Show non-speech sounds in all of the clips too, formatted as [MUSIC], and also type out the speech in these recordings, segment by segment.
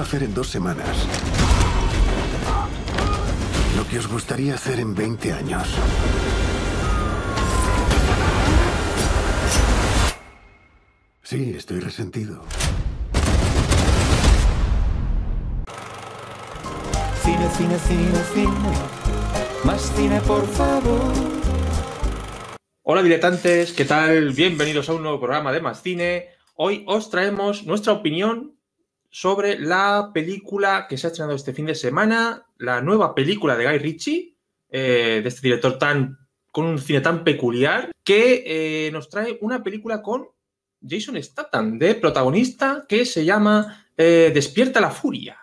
hacer en dos semanas. Lo que os gustaría hacer en 20 años. Sí, estoy resentido. Cine, cine, cine, cine. Más cine, por favor. Hola, diletantes, ¿qué tal? Bienvenidos a un nuevo programa de Más Cine. Hoy os traemos nuestra opinión sobre la película que se ha estrenado este fin de semana, la nueva película de Guy Ritchie, eh, de este director tan con un cine tan peculiar, que eh, nos trae una película con Jason Statham de protagonista que se llama eh, Despierta la Furia.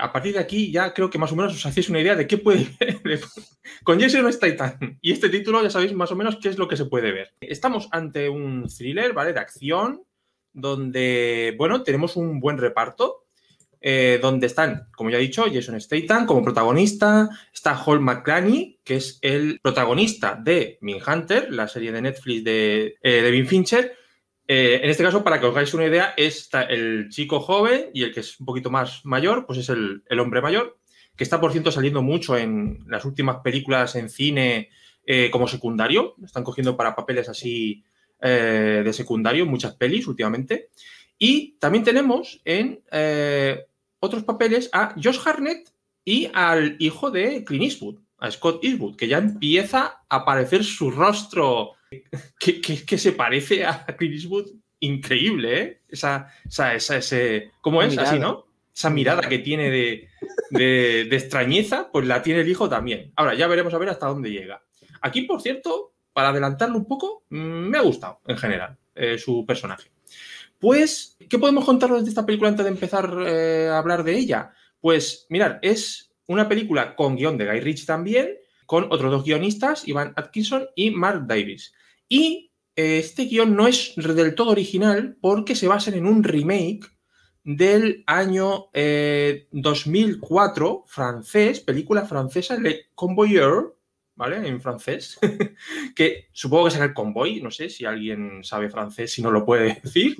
a partir de aquí ya creo que más o menos os hacéis una idea de qué puede ver [LAUGHS] con Jason Statham. Y este título ya sabéis más o menos qué es lo que se puede ver. Estamos ante un thriller, ¿vale? De acción, donde, bueno, tenemos un buen reparto, eh, donde están, como ya he dicho, Jason Statham como protagonista, está Hall mcclaney que es el protagonista de Min Hunter, la serie de Netflix de, eh, devin Fincher. Eh, en este caso, para que os hagáis una idea, está el chico joven y el que es un poquito más mayor, pues es el, el hombre mayor, que está, por cierto, saliendo mucho en las últimas películas en cine como secundario. Están cogiendo para papeles así eh, de secundario, muchas pelis últimamente. Y también tenemos en eh, otros papeles a Josh Harnett y al hijo de Clint Eastwood, a Scott Eastwood, que ya empieza a aparecer su rostro que, que, se parece a Clint Eastwood. Increíble, ¿eh? Esa, ese, ¿Cómo es? Mirada. Así, ¿no? Esa mirada que tiene de, de extrañeza, pues la tiene el hijo también. Ahora, ya veremos a ver hasta dónde llega. Aquí, por cierto, para adelantarlo un poco, mm, me ha gustado en general eh, su personaje. Pues, ¿qué podemos contarnos de esta película antes de empezar eh, a hablar de ella? Pues, mirad, es una película con guión de Guy Ritchie también, con otros dos guionistas, Ivan Atkinson y Mark Davis. Y eh, este guión no es del todo original porque se basa en un remake del año 2004 francés, película francesa, Le Convoyeur, ¿vale? En francés, [LAUGHS] que supongo que será el convoy, no sé si alguien sabe francés, si no lo puede decir,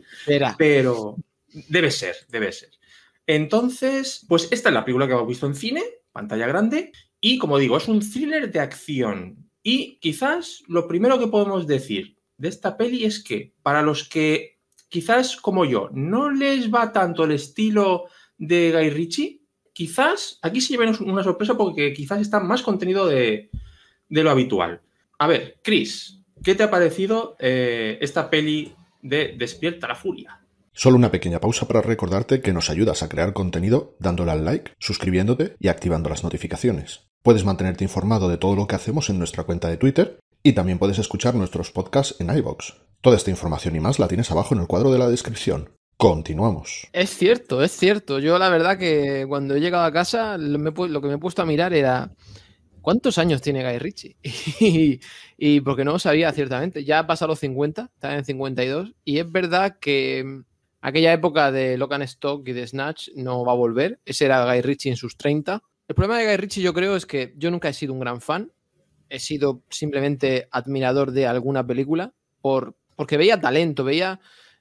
pero debe ser, debe ser. Entonces, pues esta es la película que hemos visto en cine, pantalla grande, y como digo, es un thriller de acción. Y quizás lo primero que podemos decir de esta peli es que para los que quizás como yo no les va tanto el estilo de Guy Ritchie, quizás aquí sí lleven una sorpresa porque quizás está más contenido de, de lo habitual. A ver, Chris, ¿qué te ha parecido eh, esta peli de Despierta la Furia? Solo una pequeña pausa para recordarte que nos ayudas a crear contenido dándole al like, suscribiéndote y activando las notificaciones. Puedes mantenerte informado de todo lo que hacemos en nuestra cuenta de Twitter y también puedes escuchar nuestros podcasts en iVoox. Toda esta información y más la tienes abajo en el cuadro de la descripción. Continuamos. Es cierto, es cierto. Yo la verdad que cuando he llegado a casa lo que me he puesto a mirar era ¿cuántos años tiene Guy Ritchie? [LAUGHS] y, porque no lo sabía, ciertamente. Ya ha pasado los 50, está en 52. Y es verdad que mm, aquella época de and Stock y de Snatch no va a volver. Ese era Guy Ritchie en sus 30. El problema de Guy Ritchie, yo creo, es que yo nunca he sido un gran fan. He sido simplemente admirador de alguna película por, porque veía talento, veía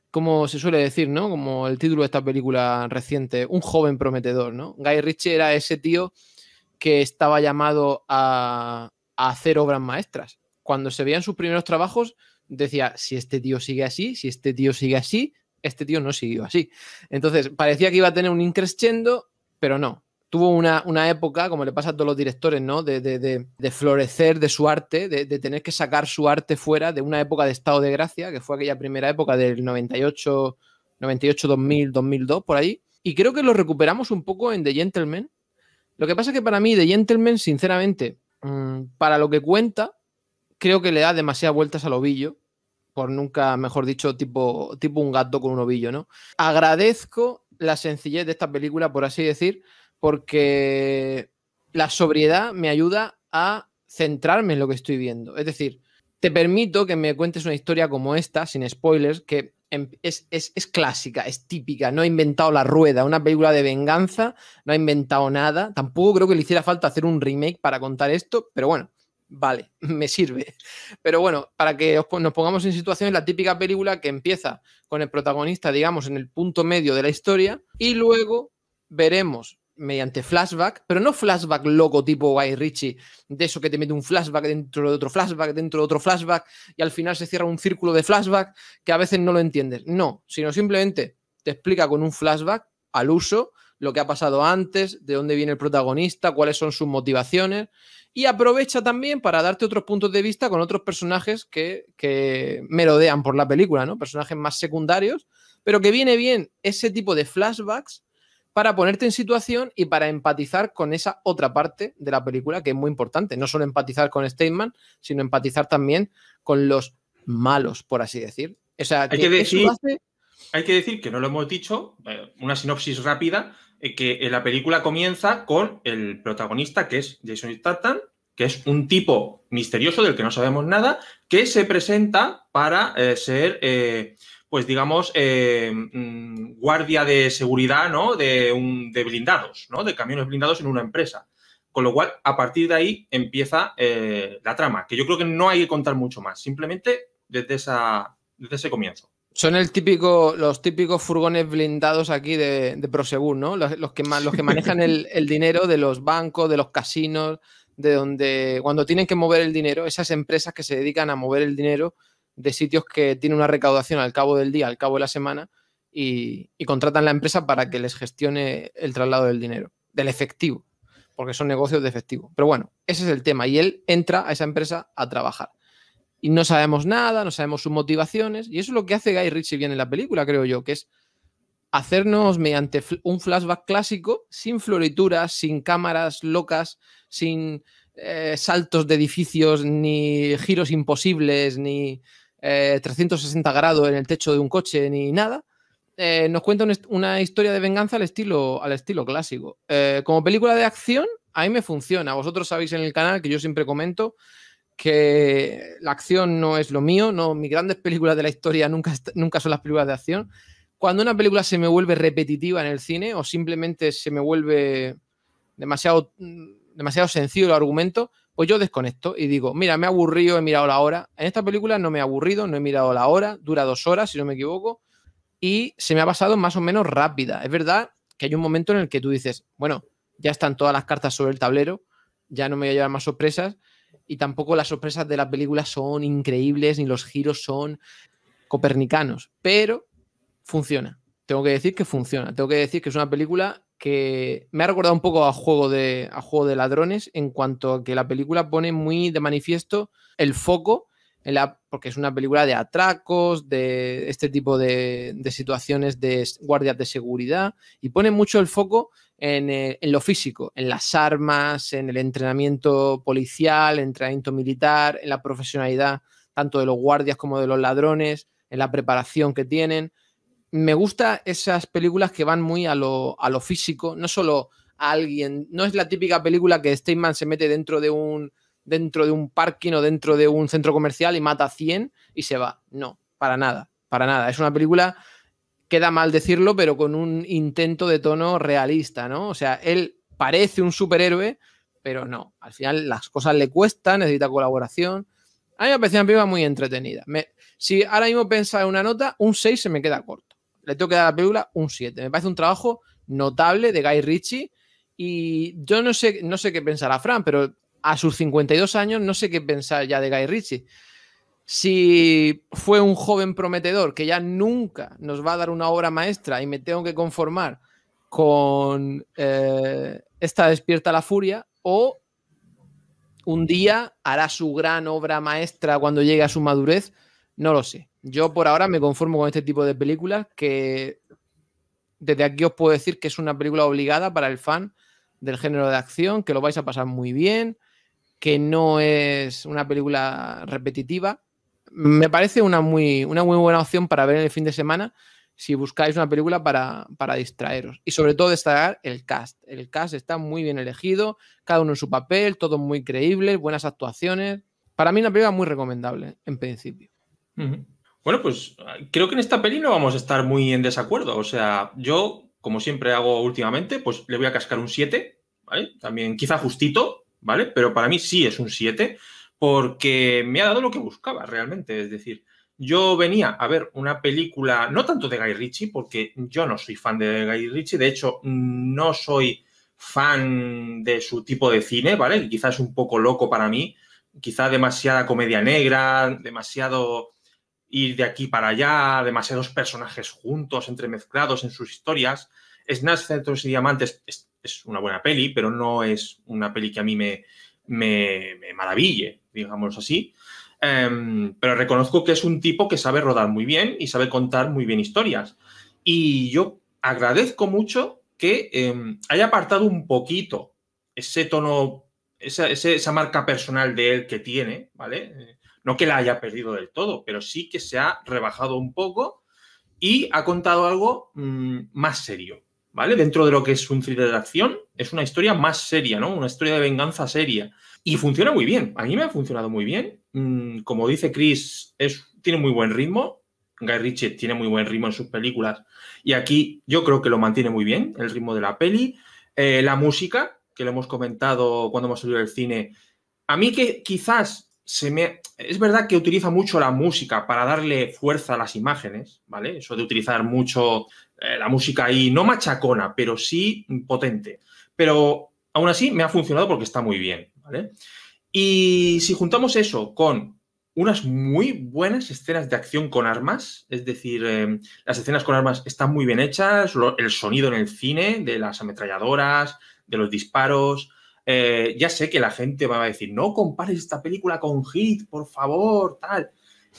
como se suele decir, ¿no? Como el título de esta película reciente, un joven prometedor, ¿no? Guy Ritchie era ese tío que estaba llamado a, hacer obras maestras. Cuando se veían sus primeros trabajos, decía, si este tío sigue así, si este tío sigue así, este tío no siguió así. Entonces, parecía que iba a tener un increscendo, pero no. Tuvo una, época, como le pasa a todos los directores, ¿no? De, florecer de su arte, de, tener que sacar su arte fuera de una época de estado de gracia, que fue aquella primera época del 98, 98, 2000, 2002, por ahí. Y creo que lo recuperamos un poco en The Gentleman, lo que pasa es que para mí, The Gentleman, sinceramente, mm, para lo que cuenta, creo que le da demasiadas vueltas al ovillo, por nunca, mejor dicho, tipo, tipo un gato con un ovillo, ¿no? Agradezco la sencillez de esta película, por así decir, porque la sobriedad me ayuda a centrarme en lo que estoy viendo. Es decir, te permito que me cuentes una historia como esta, sin spoilers, que Em, es, clásica, es típica, no ha inventado la rueda, una película de venganza, no ha inventado nada, tampoco creo que le hiciera falta hacer un remake para contar esto, pero bueno, vale, [LAUGHS] me sirve. Pero bueno, para que nos pongamos en situación, la típica película que empieza con el protagonista, digamos, en el punto medio de la historia y luego veremos mediante flashback, pero no flashback loco tipo Guy Ritchie, de eso que te mete un flashback dentro de otro flashback, dentro de otro flashback, y al final se cierra un círculo de flashback que a veces no lo entiendes. No, sino simplemente te explica con un flashback al uso lo que ha pasado antes, de dónde viene el protagonista, cuáles son sus motivaciones, y aprovecha también para darte otros puntos de vista con otros personajes que, que merodean por la película, ¿no? Personajes más secundarios, pero que viene bien ese tipo de flashbacks para ponerte en situación y para empatizar con esa otra parte de la película que es muy importante. No solo empatizar con Stateman, sino empatizar también con los malos, por así decir. hay que, decir, que no lo hemos dicho, eh, una sinopsis rápida, eh, que eh, la película comienza con el protagonista que es Jason Statham, que es un tipo misterioso del que no sabemos nada, que se presenta para ser pues digamos, eh, mm, guardia de seguridad, ¿no? De, un, de blindados, ¿no? De camiones blindados en una empresa. Con lo cual, a partir de ahí empieza eh, la trama, que yo creo que no hay que contar mucho más, simplemente desde, esa, desde ese comienzo. Son el típico, los típicos furgones blindados aquí de, de Prosegur, ¿no? Los, que, los que [LAUGHS] manejan el, el dinero de los bancos, de los casinos, de donde cuando tienen que mover el dinero, esas empresas que se dedican a mover el dinero de sitios que tienen una recaudación al cabo del día, al cabo de la semana, y, contratan la empresa para que les gestione el traslado del dinero, del efectivo, porque son negocios de efectivo. Pero bueno, ese es el tema. Y él entra a esa empresa a trabajar. Y no sabemos nada, no sabemos sus motivaciones. Y eso es lo que hace Guy Ritchie bien en la película, creo yo, que es hacernos mediante un flashback clásico, sin florituras, sin cámaras locas, sin eh, saltos de edificios, ni giros imposibles, ni 360 eh, grados en el techo de un coche ni nada. Eh, nos cuenta una historia de venganza al estilo, al estilo clásico. Eh, como película de acción, a mí me funciona. Vosotros sabéis en el canal que yo siempre comento que la acción no es lo mío, no, mis grandes [LAUGHS] películas de la historia nunca, nunca son las películas de acción. Cuando una película se me vuelve repetitiva en el cine o simplemente se me vuelve demasiado, mm, demasiado sencillo el argumento, o yo desconecto y digo, mira, me he aburrido, he mirado la hora. En esta película no me he aburrido, no he mirado la hora, dura dos horas, si no me equivoco, y se me ha pasado más o menos rápida. Es verdad que hay un momento en el que tú dices, bueno, ya están todas las cartas sobre el tablero, ya no me voy a llevar más sorpresas, y tampoco las sorpresas de la película son increíbles, ni los giros son copernicanos, pero funciona. Tengo que decir que funciona, tengo que decir que es una película que me ha recordado un poco a juego, de, a juego de ladrones en cuanto a que la película pone muy de manifiesto el foco la, porque es una película de atracos, de este tipo de, situaciones de guardias de seguridad, y pone mucho el foco en, eh, en, lo físico, en las armas, en el entrenamiento policial, entrenamiento militar, en la profesionalidad tanto de los guardias como de los ladrones, en la preparación que tienen me gusta esas películas que van muy a lo, físico, no solo a alguien, no es la típica película que Steinman se mete dentro de un dentro de un parking o dentro de un centro comercial y mata a 100 y se va. No, para nada, para nada. Es una película, queda mal decirlo, pero con un intento de tono realista, ¿no? O sea, él parece un superhéroe, pero no. Al final las cosas le cuestan, necesita colaboración. A mí me pareció una muy entretenida. si ahora mismo pensaba en una nota, un 6 se me queda corto le tengo que dar a la película un 7. Me parece un trabajo notable de Guy Ritchie y yo no sé, no sé qué pensará Fran, pero a sus 52 años no sé qué pensar ya de Guy Ritchie. Si fue un joven prometedor que ya nunca nos va a dar una obra maestra y me tengo que conformar con eh, esta despierta la furia o un día hará su gran obra maestra cuando llegue a su madurez, no lo sé. Yo por ahora me conformo con este tipo de películas que desde aquí os puedo decir que es una película obligada para el fan del género de acción, que lo vais a pasar muy bien, que no es una película repetitiva. Me parece una muy, una muy buena opción para ver en el fin de semana si buscáis una película para, para distraeros. Y sobre todo destacar el cast. El cast está muy bien elegido, cada uno en su papel, todo muy creíble, buenas actuaciones. Para mí una película muy recomendable en principio. Bueno, pues creo que en esta peli no vamos a estar muy en desacuerdo. O sea, yo, como siempre hago últimamente, pues le voy a cascar un 7, ¿vale? También quizá justito, ¿vale? Pero para mí sí es un 7, porque me ha dado lo que buscaba realmente. Es decir, yo venía a ver una película, no tanto de Guy Ritchie, porque yo no soy fan de Guy Ritchie, de hecho, no soy fan de su tipo de cine, ¿vale? quizás es un poco loco para mí, quizá demasiada comedia negra, demasiado ir de aquí para allá, demasiados personajes juntos, entremezclados en sus historias. Snatch, Centros y Diamantes es, una buena peli, pero no es una peli que a mí me, me, maraville, digamos así. Em, pero reconozco que es un tipo que sabe rodar muy bien y sabe contar muy bien historias. Y yo agradezco mucho que em, haya apartado un poquito ese tono, esa, esa, marca personal de él que tiene, ¿vale? No que la haya perdido del todo, pero sí que se ha rebajado un poco y ha contado algo mm, más serio, ¿vale? Dentro de lo que es un thriller de acción, es una historia más seria, ¿no? Una historia de venganza seria. Y funciona muy bien. A mí me ha funcionado muy bien. Mm, como dice Chris, tiene muy buen ritmo. Guy Ritchie tiene muy buen ritmo en sus películas. Y aquí yo creo que lo mantiene muy bien, el ritmo de la peli. Eh, la música, que lo hemos comentado cuando hemos salido del cine. A mí que quizás me... Es verdad que utiliza mucho la música para darle fuerza a las imágenes, ¿vale? Eso de utilizar mucho eh, la música ahí, no machacona, pero sí potente. Pero aún así me ha funcionado porque está muy bien, ¿vale? Y si juntamos eso con unas muy buenas escenas de acción con armas, es decir, eh, las escenas con armas están muy bien hechas, el sonido en el cine de las ametralladoras, de los disparos, eh, ya sé que la gente va a decir, no compares esta película con Hit, por favor, tal.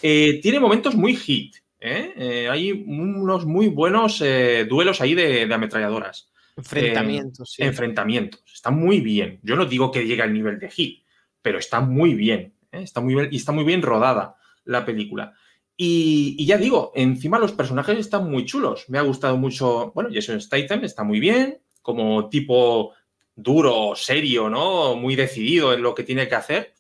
Eh, tiene momentos muy Hit. ¿eh? hay unos muy buenos duelos ahí de, ametralladoras. Enfrentamientos. Sí. Enfrentamientos. Está muy bien. Yo no digo que llegue al nivel de Hit, pero está muy bien. Está muy bien y está muy bien rodada la película. Y, y, ya digo, encima los personajes están muy chulos. Me ha gustado mucho, bueno, Jason Statham está muy bien, como tipo duro, serio, ¿no? Muy decidido en lo que tiene que hacer.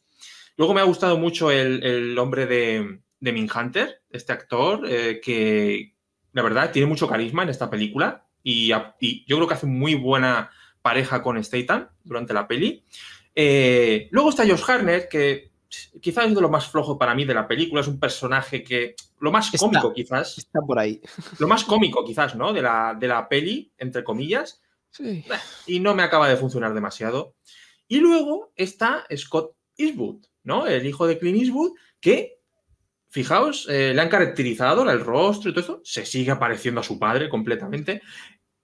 Luego me ha gustado mucho el, el hombre de, de Min Hunter, este actor, eh, que la verdad tiene mucho carisma en esta película y, yo creo que hace muy buena pareja con Statham durante la peli. Eh, luego está Josh Harner, que quizás es de lo más flojo para mí de la película, es un personaje que, lo más cómico quizás. Está por ahí. Lo más cómico quizás, ¿no? De la, de la peli, entre comillas. Y no me acaba de funcionar demasiado. Y luego está Scott Eastwood, ¿no? El hijo de Clint Eastwood, que, fijaos, eh, le han caracterizado el rostro y todo eso se sigue apareciendo a su padre completamente,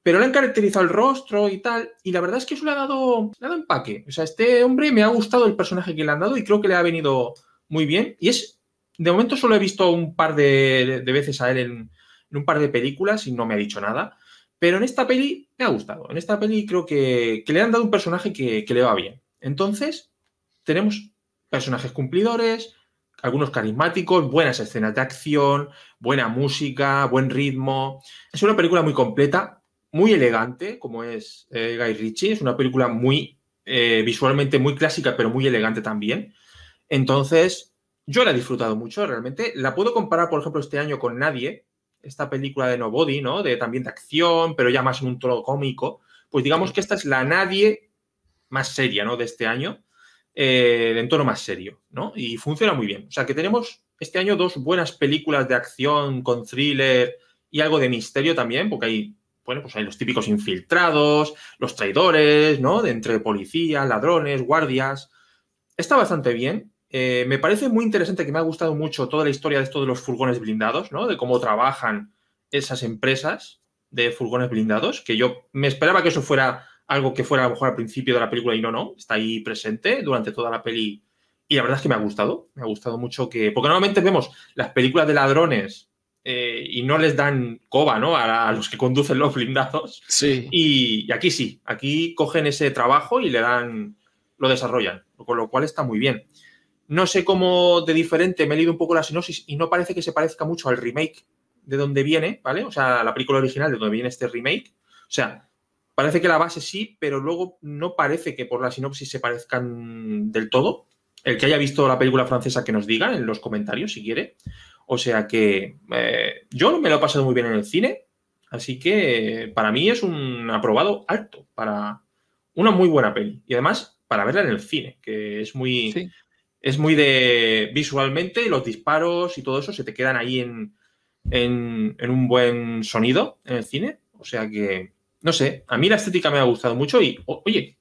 pero le han caracterizado el rostro y tal, y la verdad es que eso le ha dado, ha dado empaque. O sea, este hombre me ha gustado el personaje que le han dado y creo que le ha venido muy bien. Y es, de momento solo he visto un par de, veces a él en un par de películas y no me ha dicho nada. Pero en esta peli me ha gustado. En esta peli creo que, le han dado un personaje que, le va bien. Entonces, tenemos personajes cumplidores, algunos carismáticos, buenas escenas de acción, buena música, buen ritmo. Es una película muy completa, muy elegante, como es eh, Guy Ritchie. Es una película muy eh, visualmente muy clásica, pero muy elegante también. Entonces, yo la he disfrutado mucho, realmente. La puedo comparar, por ejemplo, este año con Nadie, esta película de Nobody, ¿no? De también de acción, pero ya más en un tono cómico. Pues digamos que esta es la nadie más seria, ¿no? De este año, el eh, entorno más serio, ¿no? Y funciona muy bien. O sea que tenemos este año dos buenas películas de acción con thriller y algo de misterio también, porque hay, bueno, pues hay los típicos infiltrados, los traidores, ¿no? De entre policías, ladrones, guardias. Está bastante bien. Eh, me parece muy interesante que me ha gustado mucho toda la historia de esto de los furgones blindados, ¿no? De cómo trabajan esas empresas de furgones blindados, que yo me esperaba que eso fuera algo que fuera a lo mejor al principio de la película y no, no, está ahí presente durante toda la peli y la verdad es que me ha gustado, me ha gustado mucho que, porque normalmente vemos las películas de ladrones eh, y no les dan coba, ¿no? A, los que conducen los blindados. Sí. Y, aquí sí, aquí cogen ese trabajo y le dan, lo desarrollan, con lo cual está muy bien. No sé cómo de diferente, me he leído un poco la sinopsis y no parece que se parezca mucho al remake de donde viene, ¿vale? O sea, la película original de donde viene este remake. O sea, parece que la base sí, pero luego no parece que por la sinopsis se parezcan del todo. El que haya visto la película francesa que nos diga en los comentarios si quiere. O sea que eh, yo me lo he pasado muy bien en el cine, así que eh, para mí es un aprobado alto para una muy buena peli. Y además para verla en el cine, que es muy es muy de visualmente, los disparos y todo eso se te quedan ahí en, un buen sonido en el cine. O sea que, no sé, a mí la estética me ha gustado mucho y, oye,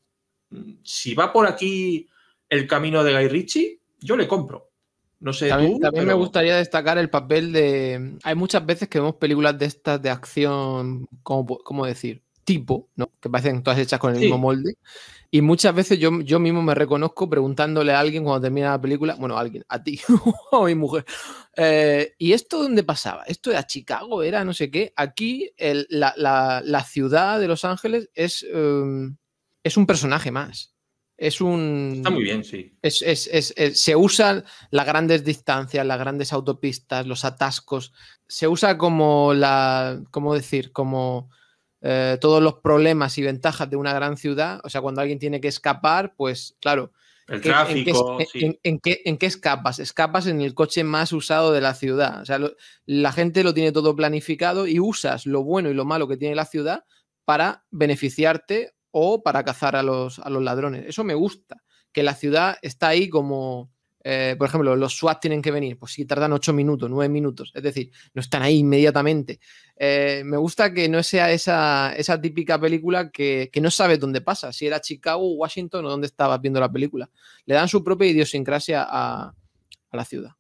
si va por aquí el camino de Guy Ritchie, yo le compro. No sé, también, me gustaría destacar el papel de... Hay muchas veces que vemos películas de estas de acción, cómo decir? tipo, ¿no? Que parecen todas hechas con el mismo molde. Y muchas veces yo, yo mismo me reconozco preguntándole a alguien cuando termina la película, bueno, a alguien, a ti [LAUGHS] o a mi mujer, eh, ¿y esto dónde pasaba? ¿Esto era Chicago? ¿Era no sé qué? Aquí la, la, la, ciudad de Los Ángeles es, em, es un personaje más. Es un. Está muy bien, sí. Es, es, es, se usan las grandes distancias, las grandes autopistas, los atascos. Se usa como la. ¿Cómo decir? Como eh, todos los problemas y ventajas de una gran ciudad, o sea, cuando alguien tiene que escapar, pues claro. El tráfico. ¿en qué, escapas? Escapas en el coche más usado de la ciudad. O sea, la gente lo tiene todo planificado y usas lo bueno y lo malo que tiene la ciudad para beneficiarte o para cazar a los, a los ladrones. Eso me gusta, que la ciudad está ahí como, eh, por ejemplo, los SWAT tienen que venir, pues si tardan ocho minutos, nueve minutos, es decir, no están ahí inmediatamente. Eh, me gusta que no sea esa, típica película que, no sabes dónde pasa, si era Chicago, Washington o dónde estabas viendo la película. Le dan su propia idiosincrasia a, la ciudad.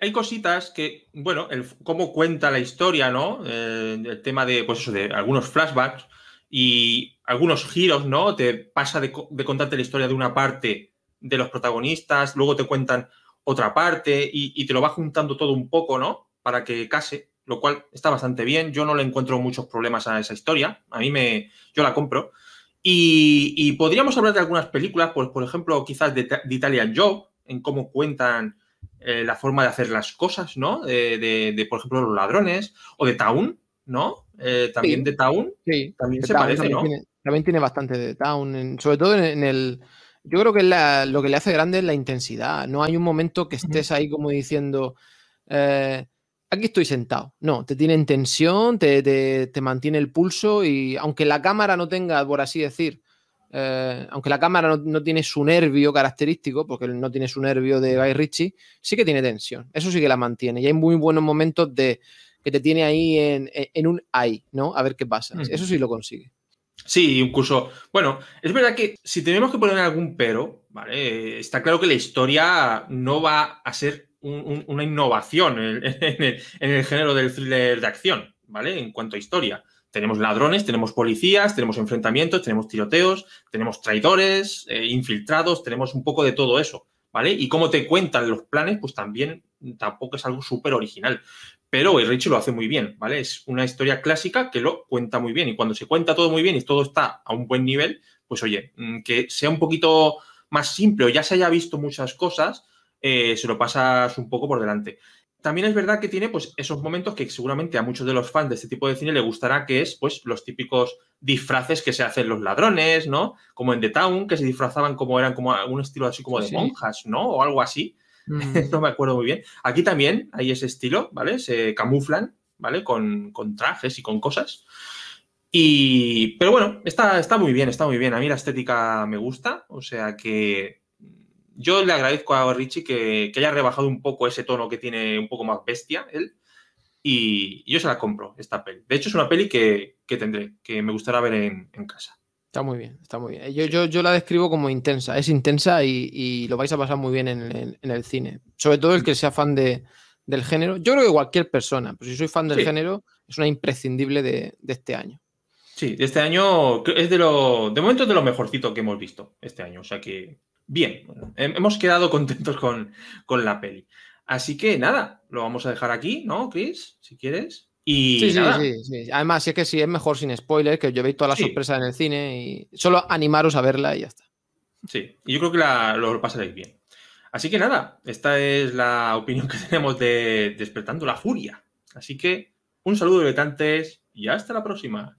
Hay, cositas que, bueno, cómo cuenta la historia, ¿no? Eh, el tema de, pues eso, de algunos flashbacks y algunos giros, ¿no? Te pasa de, de contarte la historia de una parte de los protagonistas, luego te cuentan otra parte y, te lo va juntando todo un poco, ¿no? Para que case, lo cual está bastante bien. Yo no le encuentro muchos problemas a esa historia, a mí me, yo la compro. Y, podríamos hablar de algunas películas, pues por ejemplo, quizás de, de Italian Job, en cómo cuentan eh, la forma de hacer las cosas, ¿no? De, por ejemplo, los ladrones, o de Town, ¿no? Eh, también de Town. Sí, también se parece, Tiene, bastante de Town, sobre todo en el yo creo que lo que le hace grande es la intensidad. No hay un momento que estés ahí como diciendo, eh, aquí estoy sentado. No, te tiene tensión, te, mantiene el pulso y aunque la cámara no tenga, por así decir, eh, aunque la cámara no, tiene su nervio característico, porque no tiene su nervio de Guy Ritchie, sí que tiene tensión. Eso sí que la mantiene. Y hay muy buenos momentos de que te tiene ahí en, un ahí, ¿no? A ver qué pasa. Eso sí lo consigue. Sí, incluso, Bueno, es verdad que si tenemos que poner algún pero, ¿vale? Está claro que la historia no va a ser una innovación [LAUGHS] en, el, género del thriller de acción, ¿vale? En cuanto a historia. Tenemos ladrones, tenemos policías, tenemos enfrentamientos, tenemos tiroteos, tenemos traidores, eh, infiltrados, tenemos un poco de todo eso, ¿vale? Y cómo te cuentan los planes, pues también tampoco es algo súper original. Pero el lo hace muy bien, ¿vale? Es una historia clásica que lo cuenta muy bien. Y cuando se cuenta todo muy bien y todo está a un buen nivel, pues oye, mm, que sea un poquito más simple o ya se haya visto muchas cosas, eh, se lo pasas un poco por delante. También es verdad que tiene pues, esos momentos que seguramente a muchos de los fans de este tipo de cine le gustará, que es pues, los típicos disfraces que se hacen los ladrones, ¿no? Como en The Town, que se disfrazaban como eran como un estilo así como de monjas, ¿no? O algo así. [LAUGHS] no me acuerdo muy bien. Aquí también hay ese estilo, ¿vale? Se camuflan, ¿vale? Con, trajes y con cosas. Y, pero bueno, está, está muy bien, está muy bien. A mí la estética me gusta, o sea que yo le agradezco a Richie que, haya rebajado un poco ese tono que tiene un poco más bestia él. Y yo se la compro, esta peli. De hecho, es una peli que, que tendré, que me gustará ver en casa. Está muy bien, está muy bien. Yo, la describo como intensa, es intensa y, lo vais a pasar muy bien en el, cine. Sobre todo el que sea fan del género. Yo creo que cualquier persona, pero pues si soy fan del género, es una imprescindible de, este año. Sí, de este año es de lo. De momento de lo mejorcito que hemos visto este año. O sea que. Bien, hemos quedado contentos con, con la peli. Así que nada, lo vamos a dejar aquí, ¿no, Chris? Si quieres. Y sí, sí, sí, Además, es que sí, es mejor sin spoiler, que yo veis toda la sorpresa en el cine y solo animaros a verla y ya está. Sí, y yo creo que lo pasaréis bien. Así que nada, esta es la opinión que [LAUGHS] tenemos de Despertando la Furia. Así que un saludo, Tantes, y hasta la próxima.